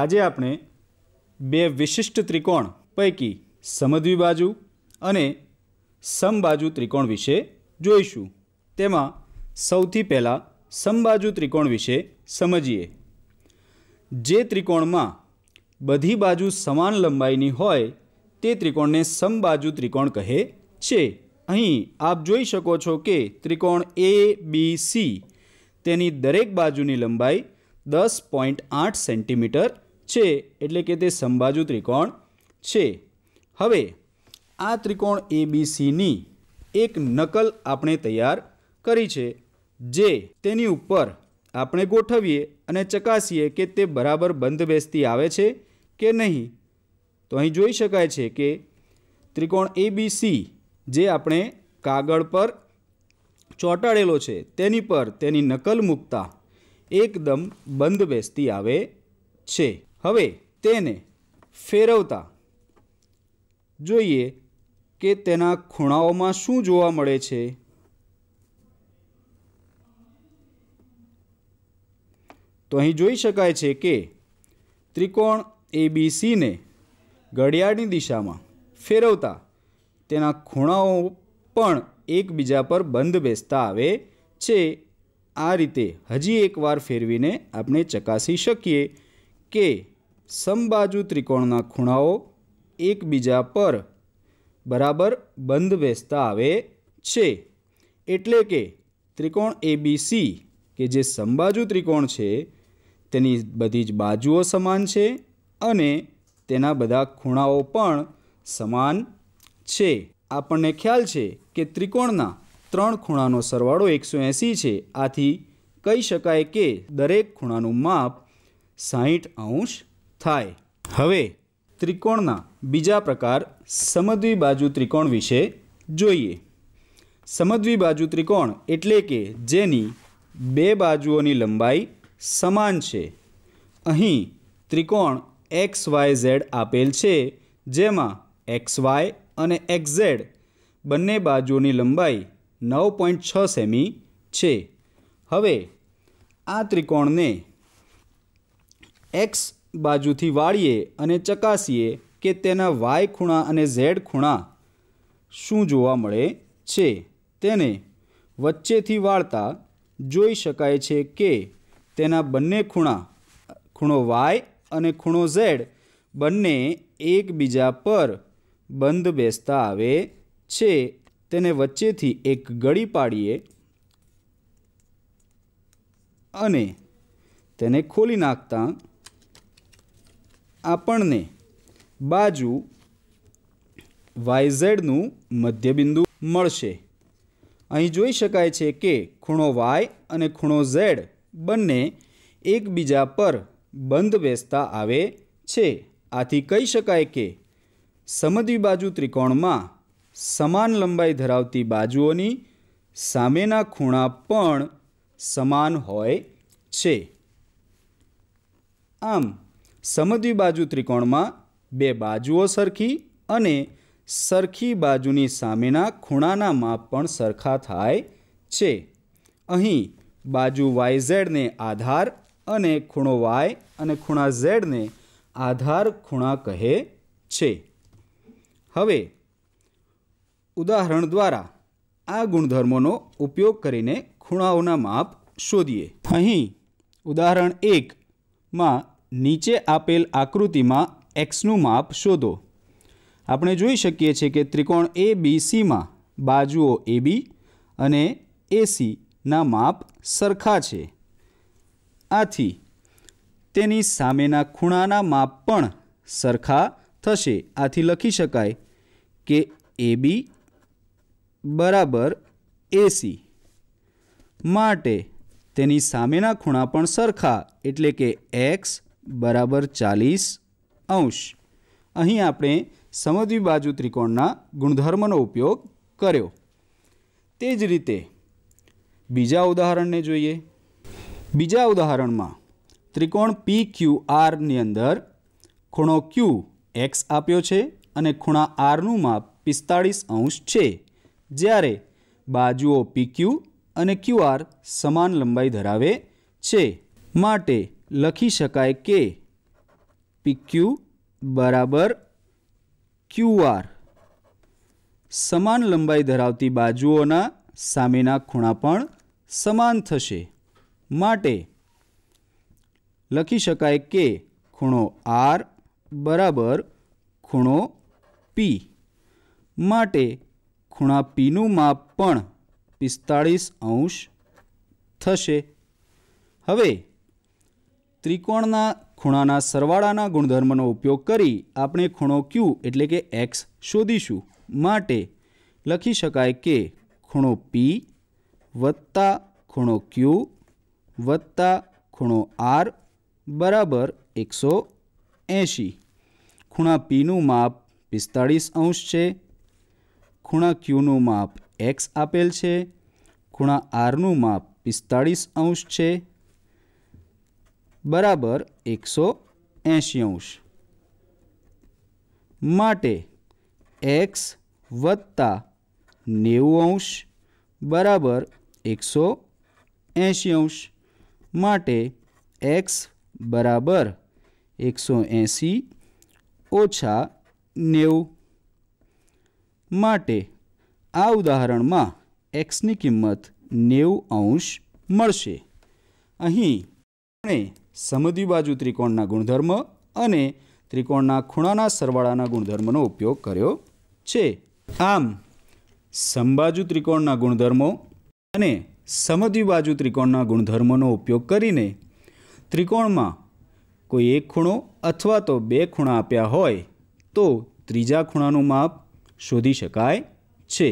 આજે આપણે બે વિશિષ્ટ ત્રિકોણ પૈકી સમદ્વી બાજુ અને સમબાજુ ત્રિકોણ વિશે જોઈશું તેમાં સૌથી પહેલાં સમબાજુ ત્રિકોણ વિશે સમજીએ જે ત્રિકોણમાં બધી બાજુ સમાન લંબાઈની હોય તે ત્રિકોણને સમબાજુ ત્રિકોણ કહે છે અહીં આપ જોઈ શકો છો કે ત્રિકોણ એ બી સી તેની દરેક બાજુની લંબાઈ દસ પોઈન્ટ આઠ સેન્ટીમીટર છે એટલે કે તે સંભાજુ ત્રિકોણ છે હવે આ ત્રિકોણ એબીસીની એક નકલ આપણે તૈયાર કરી છે જે તેની ઉપર આપણે ગોઠવીએ અને ચકાસીએ કે તે બરાબર બંધ બેસતી આવે છે કે નહીં તો અહીં જોઈ શકાય છે કે ત્રિકોણ એબીસી જે આપણે કાગળ પર ચોંટાડેલો છે તેની પર તેની નકલ મૂકતા એકદમ બંધ બેસતી આવે છે હવે તેને ફેરવતા જોઈએ કે તેના ખૂણાઓમાં શું જોવા મળે છે તો અહીં જોઈ શકાય છે કે ત્રિકોણ એબીસીને ઘડિયાળની દિશામાં ફેરવતા તેના ખૂણાઓ પણ એકબીજા પર બંધ બેસતા આવે છે આ રીતે હજી એકવાર ફેરવીને આપણે ચકાસી શકીએ કે સમબાજુ ત્રિકોણના ખૂણાઓ એકબીજા પર બરાબર બંધ બેસતા આવે છે એટલે કે ત્રિકોણ સી કે જે સમબાજુ ત્રિકોણ છે તેની બધી જ બાજુઓ સમાન છે અને તેના બધા ખૂણાઓ પણ સમાન છે આપણને ખ્યાલ છે કે ત્રિકોણના ત્રણ ખૂણાનો સરવાળો એકસો એંસી છે આથી કહી શકાય કે દરેક ખૂણાનું માપ સાહીઠ અંશ થાય હવે ત્રિકોણના બીજા પ્રકાર સમદ્વી બાજુ ત્રિકોણ વિશે જોઈએ સમદ્વી બાજુ ત્રિકોણ એટલે કે જેની બે બાજુઓની લંબાઈ સમાન છે અહીં ત્રિકોણ એક્સ વાય ઝેડ આપેલ છે જેમાં એક્સ વાય અને એક્સ ઝેડ બંને બાજુઓની લંબાઈ નવ પોઈન્ટ છ સેમી છે હવે આ ત્રિકોણને એક્સ બાજુથી વાળીએ અને ચકાસીએ કે તેના વાય ખૂણા અને ઝેડ ખૂણા શું જોવા મળે છે તેને વચ્ચેથી વાળતા જોઈ શકાય છે કે તેના બંને ખૂણા ખૂણો વાય અને ખૂણો ઝેડ બંને એકબીજા પર બંધ બેસતા આવે છે તેને વચ્ચેથી એક ગળી પાડીએ અને તેને ખોલી નાખતા આપણને બાજુ વાયઝેડનું મધ્યબિંદુ મળશે અહીં જોઈ શકાય છે કે ખૂણો વાય અને ખૂણો ઝેડ બંને એકબીજા પર બંધ બેસતા આવે છે આથી કહી શકાય કે સમદ્વિબાજુ ત્રિકોણમાં સમાન લંબાઈ ધરાવતી બાજુઓની સામેના ખૂણા પણ સમાન હોય છે આમ સમદ્વિ બાજુ ત્રિકોણમાં બે બાજુઓ સરખી અને સરખી બાજુની સામેના ખૂણાના માપ પણ સરખા થાય છે અહીં બાજુ વાય ઝેડને આધાર અને ખૂણો વાય અને ખૂણા ઝેડને આધાર ખૂણા કહે છે હવે ઉદાહરણ દ્વારા આ ગુણધર્મોનો ઉપયોગ કરીને ખૂણાઓના માપ શોધીએ અહીં ઉદાહરણ એકમાં નીચે આપેલ આકૃતિમાં એક્સનું માપ શોધો આપણે જોઈ શકીએ છીએ કે ત્રિકોણ એ બી સીમાં બાજુઓ એ બી અને એસીના માપ સરખા છે આથી તેની સામેના ખૂણાના માપ પણ સરખા થશે આથી લખી શકાય કે એ બી બરાબર એસી માટે તેની સામેના ખૂણા પણ સરખા એટલે કે એક્સ બરાબર ચાલીસ અંશ અહીં આપણે સમદ્વી બાજુ ત્રિકોણના ગુણધર્મનો ઉપયોગ કર્યો તે જ રીતે બીજા ઉદાહરણને જોઈએ બીજા ઉદાહરણમાં ત્રિકોણ પી ક્યુ આરની અંદર ખૂણો ક્યુ એક્સ આપ્યો છે અને ખૂણા આરનું માપ પિસ્તાળીસ અંશ છે જ્યારે બાજુઓ પીક્યુ અને ક્યુઆર સમાન લંબાઈ ધરાવે છે માટે લખી શકાય કે પીક્યુ બરાબર ક્યુઆર સમાન લંબાઈ ધરાવતી બાજુઓના સામેના ખૂણા પણ સમાન થશે માટે લખી શકાય કે ખૂણો આર બરાબર ખૂણો પી માટે ખૂણા પીનું માપ પણ પિસ્તાળીસ અંશ થશે હવે ત્રિકોણના ખૂણાના સરવાળાના ગુણધર્મનો ઉપયોગ કરી આપણે ખૂણો ક્યુ એટલે કે એક્સ શોધીશું માટે લખી શકાય કે ખૂણો પી વત્તા ખૂણો ક્યુ વત્તા ખૂણો આર બરાબર એકસો એંશી ખૂણા પીનું માપ પિસ્તાળીસ અંશ છે ખૂણા ક્યુનું માપ એક્સ આપેલ છે ખૂણા આરનું માપ પિસ્તાળીસ અંશ છે બરાબર એકસો એંશી અંશ માટે એક્સ વત્તા નેવું અંશ બરાબર એકસો એંશી અંશ માટે એક્સ બરાબર એકસો એંસી ઓછા નેવું માટે આ ઉદાહરણમાં એક્સની કિંમત નેવું અંશ મળશે અહીં આપણે બાજુ ત્રિકોણના ગુણધર્મ અને ત્રિકોણના ખૂણાના સરવાળાના ગુણધર્મનો ઉપયોગ કર્યો છે આમ સંબાજુ ત્રિકોણના ગુણધર્મો અને સમદ્વિબાજુ ત્રિકોણના ગુણધર્મોનો ઉપયોગ કરીને ત્રિકોણમાં કોઈ એક ખૂણો અથવા તો બે ખૂણા આપ્યા હોય તો ત્રીજા ખૂણાનું માપ શોધી શકાય છે